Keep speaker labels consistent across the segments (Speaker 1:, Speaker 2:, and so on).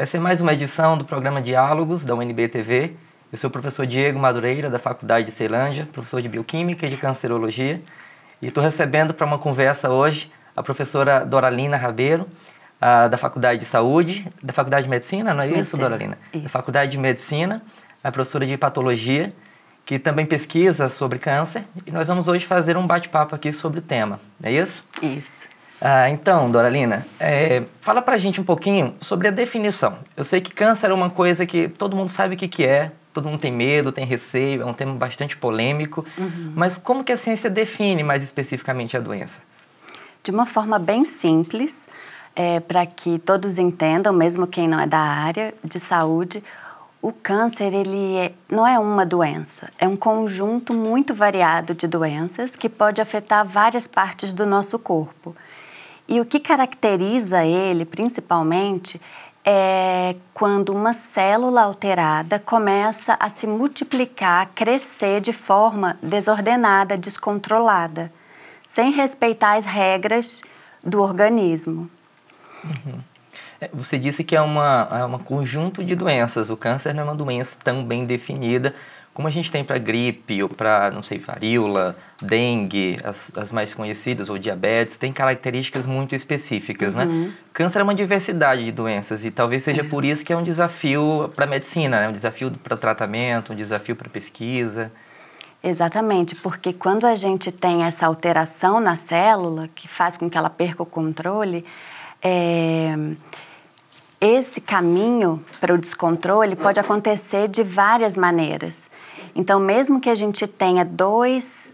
Speaker 1: Essa é mais uma edição do programa Diálogos da UNB TV. Eu sou o professor Diego Madureira, da Faculdade de Ceilândia, professor de Bioquímica e de Cancerologia, e estou recebendo para uma conversa hoje a professora Doralina Rabeiro, da Faculdade de Saúde, da Faculdade de Medicina, não é isso, Doralina? Isso. Da Faculdade de Medicina, a professora de Patologia, que também pesquisa sobre câncer, e nós vamos hoje fazer um bate-papo aqui sobre o tema, não é isso? Isso. Ah, então, Doralina, é, fala pra gente um pouquinho sobre a definição. Eu sei que câncer é uma coisa que todo mundo sabe o que, que é, todo mundo tem medo, tem receio, é um tema bastante polêmico, uhum. mas como que a ciência define mais especificamente a doença?
Speaker 2: De uma forma bem simples, é, para que todos entendam, mesmo quem não é da área de saúde, o câncer ele é, não é uma doença, é um conjunto muito variado de doenças que pode afetar várias partes do nosso corpo. E o que caracteriza ele, principalmente, é quando uma célula alterada começa a se multiplicar, a crescer de forma desordenada, descontrolada, sem respeitar as regras do organismo.
Speaker 1: Uhum. É, você disse que é, é um é uma conjunto de doenças. O câncer não é uma doença tão bem definida como a gente tem para gripe ou para, não sei, varíola, dengue, as, as, mais conhecidas, ou diabetes, tem características muito específicas, né? uhum. né? Câncer é uma diversidade de doenças e talvez seja por isso que é um desafio para a medicina, né? um desafio para tratamento, um desafio para pesquisa.
Speaker 2: Exatamente, porque quando a gente tem essa alteração na célula, que faz com que ela perca o controle, é esse caminho para o descontrole pode acontecer de várias maneiras. Então, mesmo que a gente tenha dois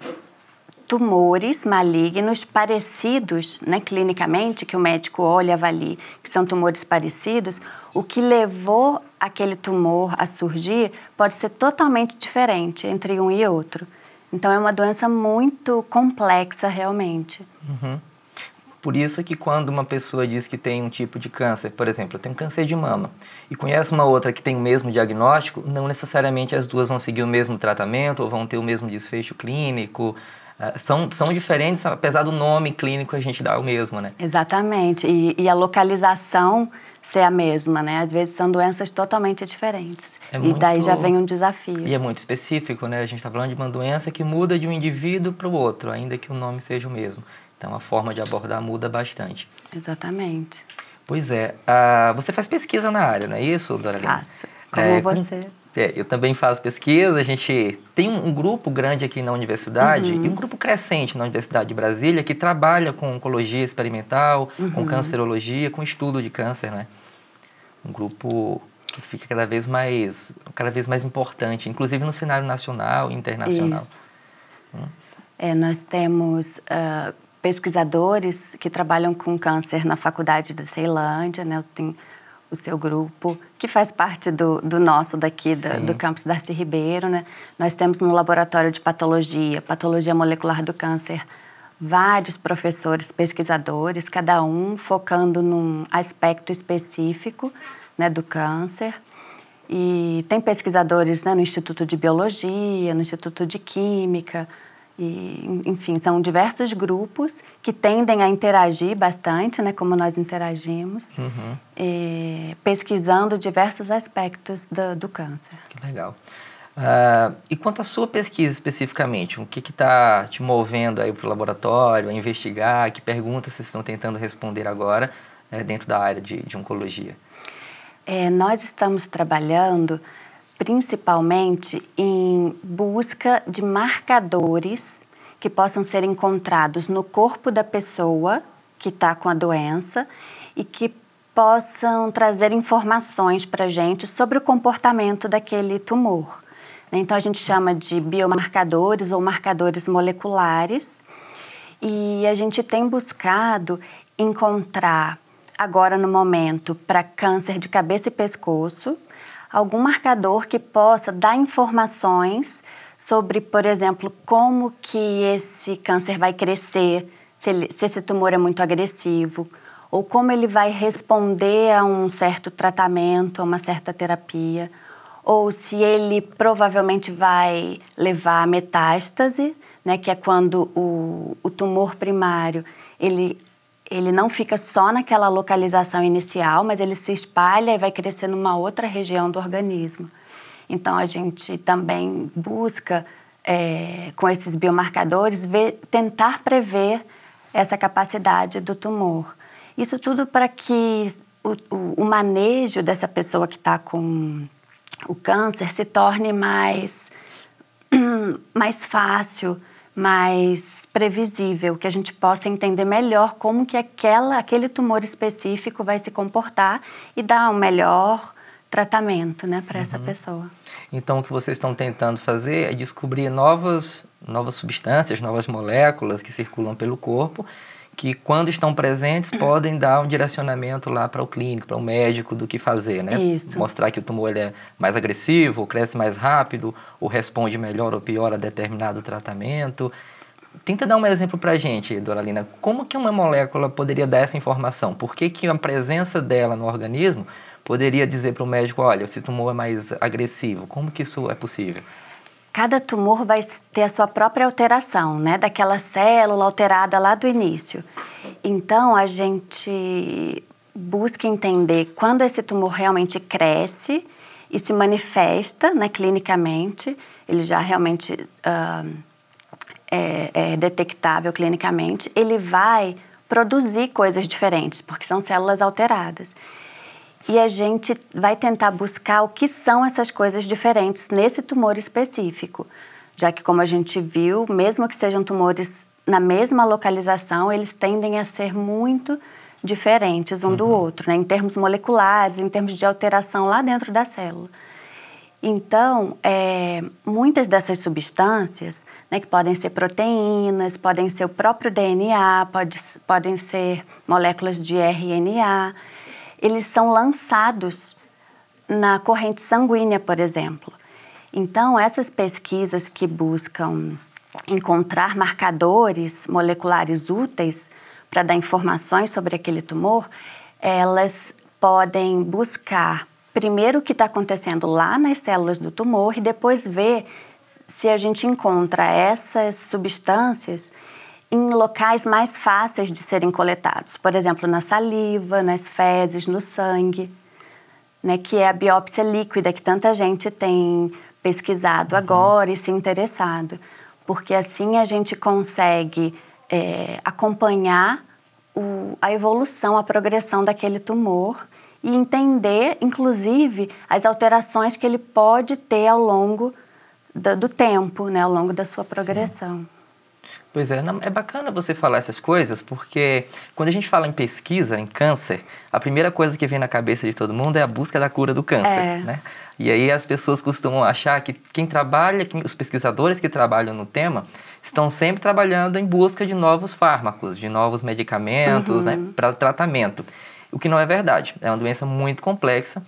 Speaker 2: tumores malignos parecidos, né, clinicamente, que o médico olha e avalia, que são tumores parecidos, o que levou aquele tumor a surgir pode ser totalmente diferente entre um e outro. Então, é uma doença muito complexa, realmente.
Speaker 1: Uhum. Por isso que quando uma pessoa diz que tem um tipo de câncer, por exemplo, eu tenho câncer de mama, e conhece uma outra que tem o mesmo diagnóstico, não necessariamente as duas vão seguir o mesmo tratamento ou vão ter o mesmo desfecho clínico. Ah, são, são diferentes, apesar do nome clínico a gente dá o mesmo, né?
Speaker 2: Exatamente. E, e a localização ser a mesma, né? Às vezes são doenças totalmente diferentes. É e daí já vem um desafio. E é
Speaker 1: muito específico, né? A gente está falando de uma doença que muda de um indivíduo para o outro, ainda que o nome seja o mesmo. Então é a forma de abordar muda bastante. Exatamente. Pois é. Ah, você faz pesquisa na área, não é isso, Dora Lina? Faço. Como é, você. É, eu também faço pesquisa. A gente tem um, um grupo grande aqui na universidade uhum. e um grupo crescente na Universidade de Brasília que trabalha com oncologia experimental, uhum. com cancerologia, com estudo de câncer, né? Um grupo que fica cada vez mais, cada vez mais importante, inclusive no cenário nacional e internacional. Isso. Hum.
Speaker 2: É, nós temos uh, pesquisadores que trabalham com câncer na faculdade da Ceilândia, né? Tem o seu grupo, que faz parte do, do nosso daqui, do campus Darcy Ribeiro, né? Nós temos no laboratório de patologia, patologia molecular do câncer, vários professores, pesquisadores, cada um focando num aspecto específico né, do câncer. E tem pesquisadores né, no Instituto de Biologia, no Instituto de Química, e, enfim, são diversos grupos que tendem a interagir bastante, né, como nós interagimos, uhum. e, pesquisando diversos aspectos do, do câncer. Que
Speaker 1: legal. Uh, e quanto à sua pesquisa especificamente, o que está te movendo aí para o laboratório, a investigar, que perguntas vocês estão tentando responder agora eh, dentro da área de, de oncologia?
Speaker 2: É, nós estamos trabalhando principalmente em busca de marcadores que possam ser encontrados no corpo da pessoa que está com a doença e que possam trazer informações para a gente sobre o comportamento daquele tumor. Então, a gente chama de biomarcadores ou marcadores moleculares. E a gente tem buscado encontrar, agora no momento, para câncer de cabeça e pescoço, algum marcador que possa dar informações sobre, por exemplo, como que esse câncer vai crescer, se, ele, se esse tumor é muito agressivo, ou como ele vai responder a um certo tratamento, a uma certa terapia, ou se ele provavelmente vai levar a metástase, né, que é quando o, o tumor primário ele ele não fica só naquela localização inicial, mas ele se espalha e vai crescer numa outra região do organismo. Então, a gente também busca, é, com esses biomarcadores, ver, tentar prever essa capacidade do tumor. Isso tudo para que o, o, o manejo dessa pessoa que está com o câncer se torne mais, mais fácil, mais previsível, que a gente possa entender melhor como que aquela, aquele tumor específico vai se comportar e dar o um melhor tratamento né, para uhum. essa pessoa.
Speaker 1: Então, o que vocês estão tentando fazer é descobrir novas, novas substâncias, novas moléculas que circulam pelo corpo que quando estão presentes hum. podem dar um direcionamento lá para o clínico, para o médico do que fazer, né? Isso. Mostrar que o tumor é mais agressivo, cresce mais rápido, ou responde melhor ou pior a determinado tratamento. Tenta dar um exemplo para a gente, Doralina. Como que uma molécula poderia dar essa informação? Por que, que a presença dela no organismo poderia dizer para o médico, olha, esse tumor é mais agressivo? Como que isso é possível?
Speaker 2: Cada tumor vai ter a sua própria alteração, né? Daquela célula alterada lá do início. Então, a gente busca entender quando esse tumor realmente cresce e se manifesta né, clinicamente, ele já realmente uh, é, é detectável clinicamente, ele vai produzir coisas diferentes, porque são células alteradas e a gente vai tentar buscar o que são essas coisas diferentes nesse tumor específico, já que, como a gente viu, mesmo que sejam tumores na mesma localização, eles tendem a ser muito diferentes um uhum. do outro, né? em termos moleculares, em termos de alteração lá dentro da célula. Então, é, muitas dessas substâncias, né, que podem ser proteínas, podem ser o próprio DNA, pode, podem ser moléculas de RNA, eles são lançados na corrente sanguínea, por exemplo. Então, essas pesquisas que buscam encontrar marcadores moleculares úteis para dar informações sobre aquele tumor, elas podem buscar primeiro o que está acontecendo lá nas células do tumor e depois ver se a gente encontra essas substâncias em locais mais fáceis de serem coletados, por exemplo, na saliva, nas fezes, no sangue, né, que é a biópsia líquida que tanta gente tem pesquisado uhum. agora e se interessado, porque assim a gente consegue é, acompanhar o, a evolução, a progressão daquele tumor e entender, inclusive, as alterações que ele pode ter ao longo do, do tempo, né, ao longo da sua progressão. Sim.
Speaker 1: Pois é, é bacana você falar essas coisas, porque quando a gente fala em pesquisa, em câncer, a primeira coisa que vem na cabeça de todo mundo é a busca da cura do câncer, é. né? E aí as pessoas costumam achar que quem trabalha, que os pesquisadores que trabalham no tema, estão sempre trabalhando em busca de novos fármacos, de novos medicamentos, né, uhum. né, para tratamento. O que não é verdade. É uma doença muito complexa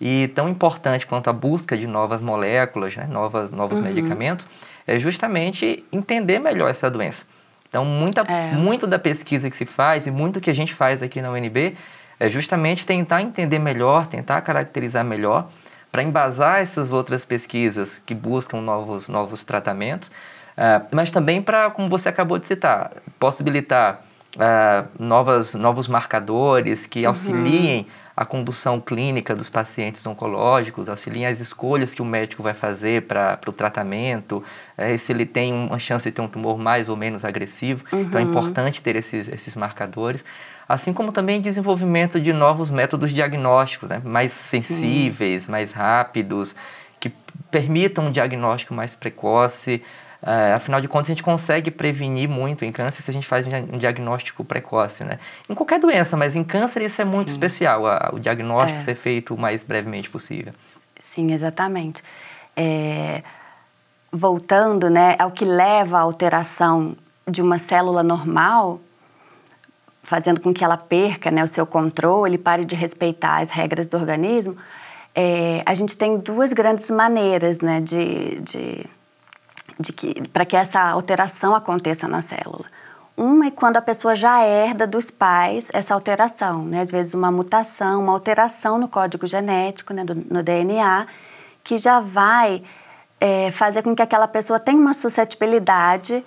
Speaker 1: e tão importante quanto a busca de novas moléculas, né, novas, novos uhum. medicamentos é justamente entender melhor essa doença. Então, muita, é. muito da pesquisa que se faz e muito que a gente faz aqui na UNB é justamente tentar entender melhor, tentar caracterizar melhor, para embasar essas outras pesquisas que buscam novos, novos tratamentos, uh, mas também para, como você acabou de citar, possibilitar uh, novas, novos marcadores que uhum. auxiliem. Uhum a condução clínica dos pacientes oncológicos, auxiliem as escolhas que o médico vai fazer para o tratamento, é, se ele tem uma chance de ter um tumor mais ou menos agressivo. Uhum. Então é uhum. importante ter esses, esses marcadores. Assim como também desenvolvimento de novos métodos diagnósticos, né, mais sensíveis, Sim. mais rápidos, que permitam um diagnóstico mais precoce. É, afinal de contas, a gente consegue prevenir muito em câncer se a gente faz um diagnóstico precoce, né? Em qualquer doença, mas em câncer isso é Sim. muito especial, a, o diagnóstico é. ser feito o mais brevemente possível.
Speaker 2: Sim, exatamente. É, voltando né, ao que leva à alteração de uma célula normal, fazendo com que ela perca né, o seu controle, pare de respeitar as regras do organismo, é, a gente tem duas grandes maneiras né, de, de de que para que essa alteração aconteça na célula. Uma é quando a pessoa já herda dos pais essa alteração, né? às vezes uma mutação, uma alteração no código genético, né? Do, no DNA, que já vai é, fazer com que aquela pessoa tenha uma suscetibilidade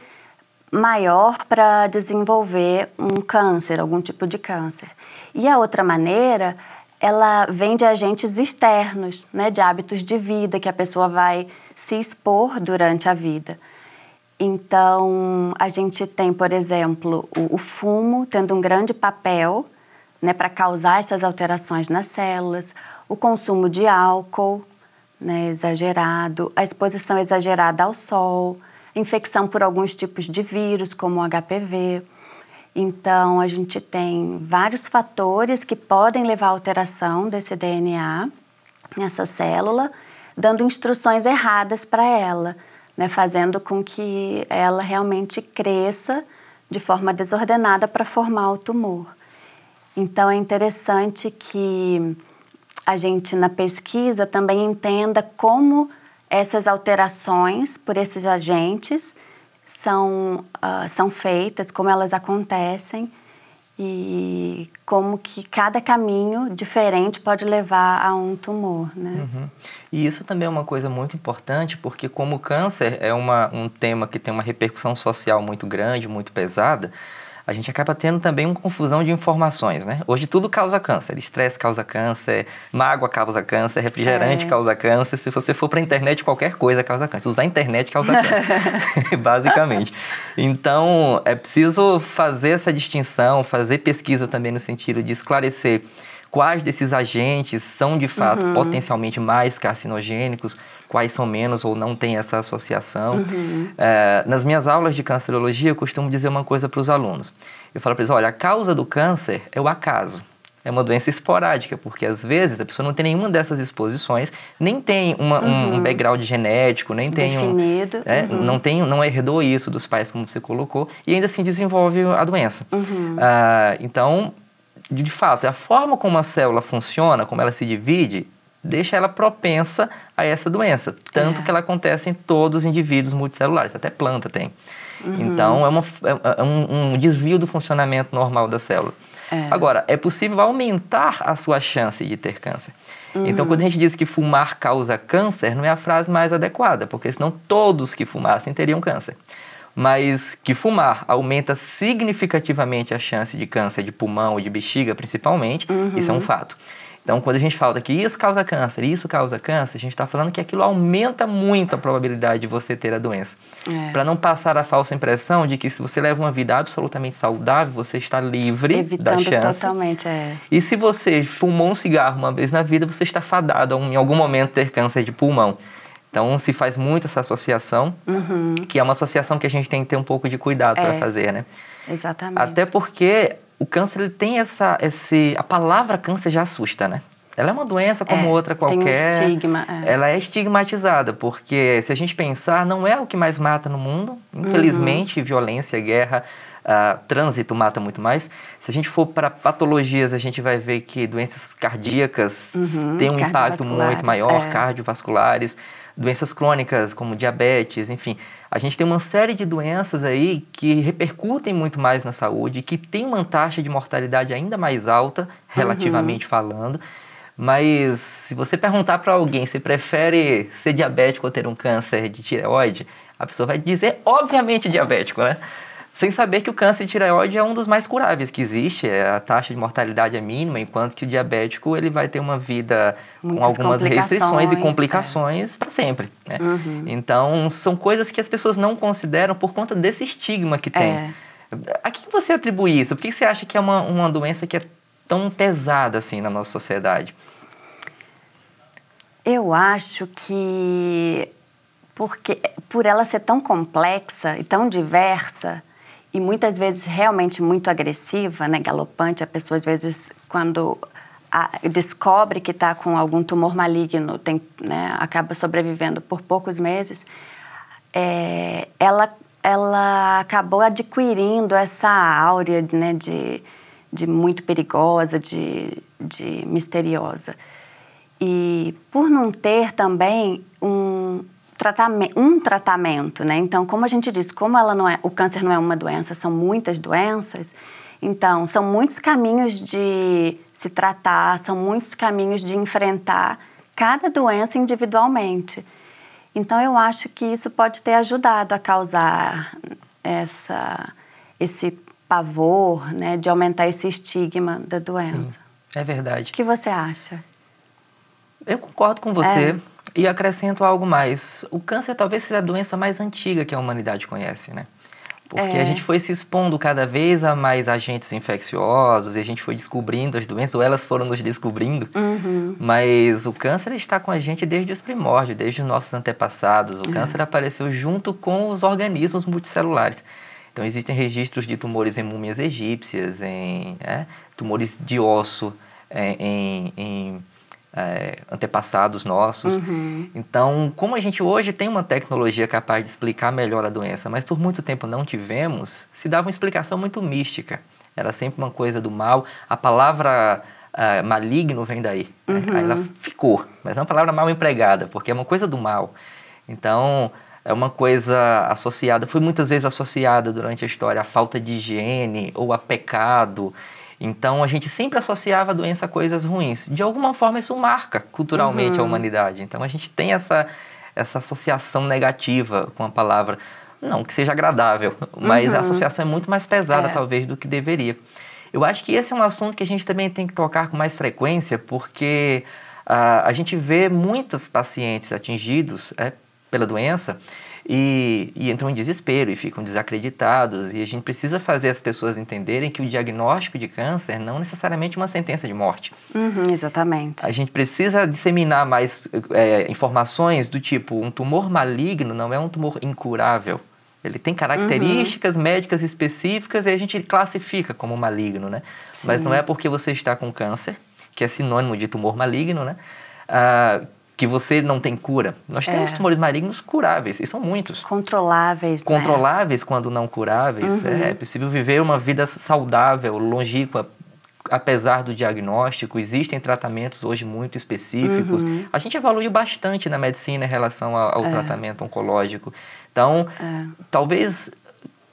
Speaker 2: maior para desenvolver um câncer, algum tipo de câncer. E a outra maneira ela vem de agentes externos, né, de hábitos de vida que a pessoa vai se expor durante a vida. Então, a gente tem, por exemplo, o, o fumo tendo um grande papel né, para causar essas alterações nas células, o consumo de álcool né, exagerado, a exposição exagerada ao sol, infecção por alguns tipos de vírus, como o HPV. Então, a gente tem vários fatores que podem levar à alteração desse DNA nessa célula, dando instruções erradas para ela, né, fazendo com que ela realmente cresça de forma desordenada para formar o tumor. Então, é interessante que a gente, na pesquisa, também entenda como essas alterações por esses agentes são, uh, são feitas, como elas acontecem e como que cada caminho diferente pode levar a um tumor, né? Uhum.
Speaker 1: E isso também é uma coisa muito importante, porque como o câncer é uma, um tema que tem uma repercussão social muito grande, muito pesada, a gente acaba tendo também uma confusão de informações, né? Hoje tudo causa câncer. Estresse causa câncer, mágoa causa câncer, refrigerante é. causa câncer. Se você for para a internet, qualquer coisa causa câncer. Usar a internet causa
Speaker 2: câncer,
Speaker 1: basicamente. Então, é preciso fazer essa distinção, fazer pesquisa também no sentido de esclarecer quais desses agentes são de fato uhum. potencialmente mais carcinogênicos quais são menos ou não tem essa associação. Uhum. É, nas minhas aulas de cancerologia, eu costumo dizer uma coisa para os alunos. Eu falo para eles: olha, a causa do câncer é o acaso. É uma doença esporádica, porque às vezes a pessoa não tem nenhuma dessas exposições, nem tem uma, uhum. um background genético, nem tem Definido. um. É, uhum. não, tem, não herdou isso dos pais, como você colocou, e ainda assim desenvolve a doença. Uhum. Ah, então, de fato, é a forma como a célula funciona, como ela se divide, deixa ela propensa a essa doença, tanto é. que ela acontece em todos os indivíduos multicelulares, até planta tem. Uhum. Então, é, uma, é, é, é um, um, desvio do funcionamento normal da célula. É. Agora, é possível aumentar a sua chance de ter câncer. Uhum. Então, quando a gente diz que fumar causa câncer, não é a frase mais adequada, porque senão todos que fumassem teriam câncer. Mas que fumar aumenta significativamente a chance de câncer de pulmão e de bexiga, principalmente, uhum. isso é um uhum. fato. Então, quando a gente fala que isso causa câncer, isso causa câncer, a gente está falando que aquilo aumenta muito a probabilidade de você ter a doença. É. Para não passar a falsa impressão de que se você leva uma vida absolutamente saudável, você está livre Evitando da chance.
Speaker 2: totalmente, é.
Speaker 1: E se você fumou um cigarro uma vez na vida, você está fadado a um, em algum momento ter câncer de pulmão. Então se faz muito essa associação,
Speaker 2: uhum. que
Speaker 1: é uma associação que a gente tem que ter um pouco de cuidado é. para fazer, né? Exatamente. Até porque o câncer ele tem essa, esse, a palavra câncer já assusta, né? Ela é uma doença como é, outra qualquer. Um estigma, é. Ela é estigmatizada, porque se a gente pensar, não é o que mais mata no mundo. Infelizmente, uhum. violência, guerra, uh, trânsito mata muito mais. Se a gente for para patologias, a gente vai ver que doenças cardíacas uhum, têm um impacto muito maior, é. cardiovasculares, doenças crônicas como diabetes, enfim. A gente tem uma série de doenças aí que repercutem muito mais na saúde, que tem uma taxa de mortalidade ainda mais alta, uhum. relativamente uhum. falando. Mas se você perguntar para alguém se prefere ser diabético ou ter um câncer de tireoide, a pessoa vai dizer, obviamente, diabético, né? Sem saber que o câncer de tireoide é um dos mais curáveis que existe, é, a taxa de mortalidade é mínima, enquanto que o diabético ele vai ter uma vida Muitas com algumas restrições e complicações é. para sempre. Né? Uhum. Então, são coisas que as pessoas não consideram por conta desse estigma que tem. É. A que você atribui isso? Por que você acha que é uma, uma doença que é tão pesada assim na nossa sociedade?
Speaker 2: Eu acho que porque por ela ser tão complexa e tão diversa, e muitas vezes realmente muito agressiva, né, galopante. A pessoa às vezes quando a, descobre que está com algum tumor maligno, tem, né, acaba sobrevivendo por poucos meses. É, ela ela acabou adquirindo essa áurea né, de, de muito perigosa, de, de misteriosa. E por não ter também um um tratamento, né? Então, como a gente disse, como ela não é, o câncer não é uma doença, são muitas doenças. Então, são muitos caminhos de se tratar, são muitos caminhos de enfrentar cada doença individualmente. Então, eu acho que isso pode ter ajudado a causar essa, esse pavor, né, de aumentar esse estigma da doença. Sim,
Speaker 1: é verdade. O que você acha? Eu concordo com você. É. E acrescento algo mais. O câncer talvez seja a doença mais antiga que a humanidade conhece, né? Porque é. a gente foi se expondo cada vez a mais agentes infecciosos e a gente foi descobrindo as doenças, ou elas foram nos descobrindo. Uhum. Mas o câncer está com a gente desde os primórdios, desde os nossos antepassados. O uhum. câncer apareceu junto com os organismos multicelulares. Então, existem registros de tumores em múmias egípcias, em né, tumores de osso, é, em, em, em é, antepassados nossos. Uhum. Então, como a gente hoje tem uma tecnologia capaz de explicar melhor a doença, mas por muito tempo não tivemos, se dava uma explicação muito mística. Era sempre uma coisa do mal. A palavra uh, maligno vem daí. Né? Uhum. Né? Aí ela ficou, mas é uma palavra mal empregada, porque é uma coisa do mal. Então, é uma coisa associada, foi muitas vezes associada durante a história à falta de higiene ou a pecado. Então a gente sempre associava a doença a coisas ruins. De alguma forma isso marca culturalmente uhum. a humanidade. Então a gente tem essa, essa associação negativa com a palavra. Não que seja agradável, mas uhum. a associação é muito mais pesada, é. talvez, do que deveria. Eu acho que esse é um assunto que a gente também tem que tocar com mais frequência, porque uh, a gente vê muitos pacientes atingidos é, pela doença e, e entram em desespero e ficam desacreditados. E a gente precisa fazer as pessoas entenderem que o diagnóstico de câncer não é necessariamente uma sentença de morte.
Speaker 2: Uhum, exatamente.
Speaker 1: A gente precisa disseminar mais é, informações do tipo: um tumor maligno não é um tumor incurável. Ele tem características uhum. médicas específicas e a gente classifica como maligno, né? Sim. Mas não é porque você está com câncer, que é sinônimo de tumor maligno, né? Ah, que você não tem cura. Nós é. temos tumores malignos curáveis, e são muitos.
Speaker 2: Controláveis, né?
Speaker 1: Controláveis né? quando não curáveis. Uhum. É, é possível viver uma vida saudável, longínqua, apesar do diagnóstico, existem tratamentos hoje muito específicos. Uhum. A gente evoluiu bastante na medicina em relação ao, ao é. tratamento oncológico. Então, é. talvez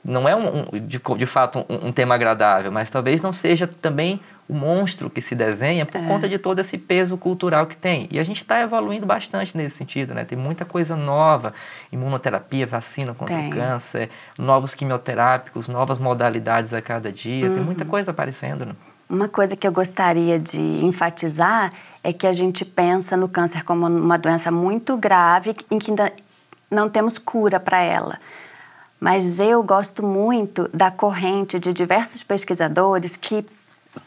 Speaker 1: não é um, de, de fato um, um, tema agradável, mas talvez não seja também o monstro que se desenha por é. conta de todo esse peso cultural que tem. E a gente está evoluindo bastante nesse sentido, né? Tem muita coisa nova, imunoterapia, vacina contra tem. o câncer, novos quimioterápicos, novas modalidades a cada dia, uhum. tem muita uhum. coisa
Speaker 2: aparecendo. Né? Uma coisa que eu gostaria de enfatizar é que a gente pensa no câncer como uma doença muito grave em que ainda não temos cura para ela. Mas eu gosto muito da corrente de diversos pesquisadores que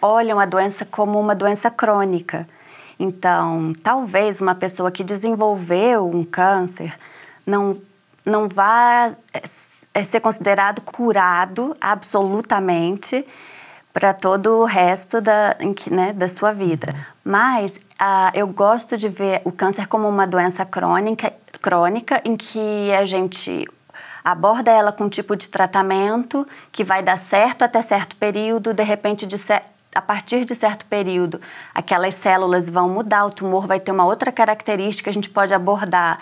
Speaker 2: olham a doença como uma doença crônica. Então, talvez uma pessoa que desenvolveu um câncer não, não vá eh, eh, ser considerado curado absolutamente para todo o resto da, né, da sua vida. Mas ah, eu gosto de ver o câncer como uma doença crônica, crônica em que a gente aborda ela com um tipo de tratamento que vai dar certo até certo período, de repente de a partir de certo período, aquelas células vão mudar, o tumor vai ter uma outra característica, a gente pode abordar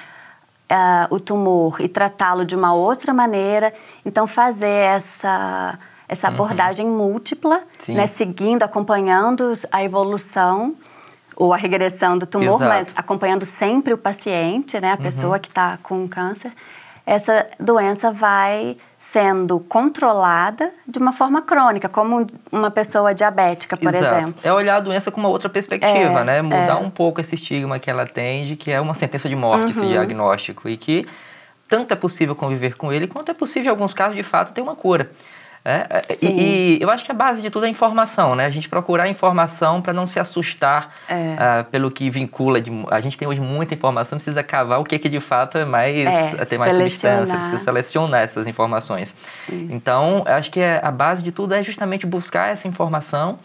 Speaker 2: uh, o tumor e tratá-lo de uma outra maneira. Então, fazer essa, essa uhum. abordagem múltipla, né, seguindo, acompanhando a evolução ou a regressão do tumor, Exato. mas acompanhando sempre o paciente, né, a uhum. pessoa que está com câncer, essa doença vai sendo controlada de uma forma crônica, como uma pessoa diabética, por Exato. exemplo.
Speaker 1: É olhar a doença com uma outra perspectiva, é, né? Mudar é. um pouco esse estigma que ela tem de que é uma sentença de morte uhum. esse diagnóstico e que tanto é possível conviver com ele, quanto é possível, em alguns casos, de fato, ter uma cura. É, é, e, e, eu acho que a base de tudo é informação, né? A gente procurar informação para não se assustar é. uh, pelo que vincula. De, a gente tem hoje muita informação, precisa cavar o que, que de fato é mais é, é tem mais substância, precisa selecionar essas informações. Isso. Então, acho que é, a base de tudo é justamente buscar essa informação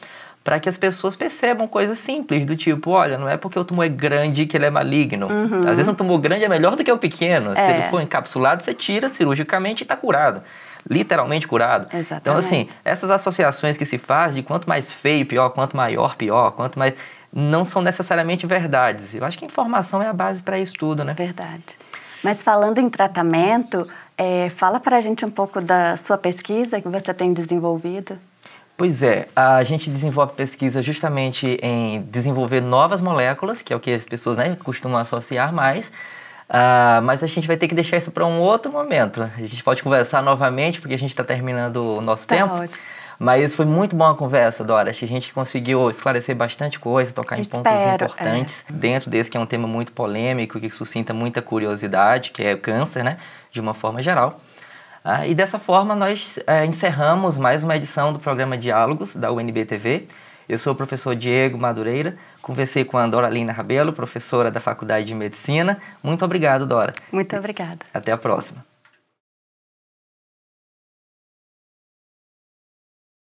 Speaker 1: para que as pessoas percebam coisas simples, do tipo, olha, não é porque o tumor é grande que ele é maligno. Uhum. Às vezes um tumor grande é melhor do que o pequeno. Se ele for encapsulado, você tira cirurgicamente e está curado literalmente curado. Exatamente. Então, assim, essas associações que se faz de quanto mais feio, pior, quanto maior, pior, quanto mais. não são necessariamente verdades. Eu acho que
Speaker 2: informação é a base para isso tudo, né? Verdade. Mas falando em tratamento, é, fala para a gente um pouco da sua pesquisa que você tem desenvolvido. Pois é,
Speaker 1: a gente desenvolve pesquisa justamente em desenvolver novas moléculas, que é o que as pessoas né, costumam associar mais, Uh, mas a gente vai ter que deixar isso para um outro momento. A gente pode conversar novamente, porque a gente está terminando o nosso tá tempo. Ótimo. Mas foi muito boa a conversa, Dora. a gente conseguiu esclarecer bastante coisa, tocar Espero, em pontos é. importantes é. dentro desse que é um tema muito polêmico, que suscita muita curiosidade, que é o câncer, né? De uma forma geral. Ah, e dessa forma, nós eh, encerramos mais uma edição do programa Diálogos da UNB TV. Eu sou o professor Diego Madureira. Conversei com a Doralina Rabelo, professora da Faculdade de Medicina. Muito obrigado, Dora.
Speaker 2: Muito obrigada.
Speaker 1: Até a próxima.